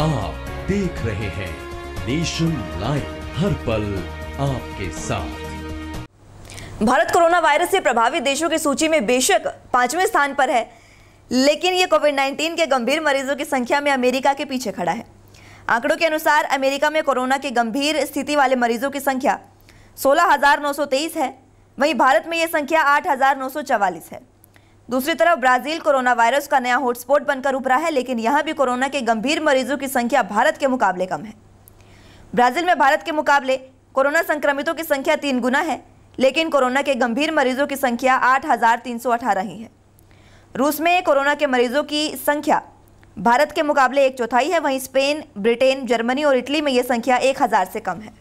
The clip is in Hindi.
आप देख रहे हैं नेशन लाइव हर पल आपके साथ भारत कोरोना वायरस से प्रभावित देशों की सूची में बेशक पांचवें स्थान पर है लेकिन ये कोविड 19 के गंभीर मरीजों की संख्या में अमेरिका के पीछे खड़ा है आंकड़ों के अनुसार अमेरिका में कोरोना के गंभीर स्थिति वाले मरीजों की संख्या सोलह है वहीं भारत में ये संख्या आठ है दूसरी तरफ ब्राजील कोरोना वायरस का नया हॉटस्पॉट बनकर उभरा है लेकिन यहाँ भी कोरोना के गंभीर मरीजों की संख्या भारत के मुकाबले कम है ब्राजील में भारत के मुकाबले कोरोना संक्रमितों की संख्या तीन गुना है लेकिन कोरोना के गंभीर मरीजों की संख्या आठ ही है रूस में कोरोना के मरीजों की संख्या भारत के मुकाबले एक चौथाई है वहीं स्पेन ब्रिटेन जर्मनी और इटली में ये संख्या एक हज़ार से कम है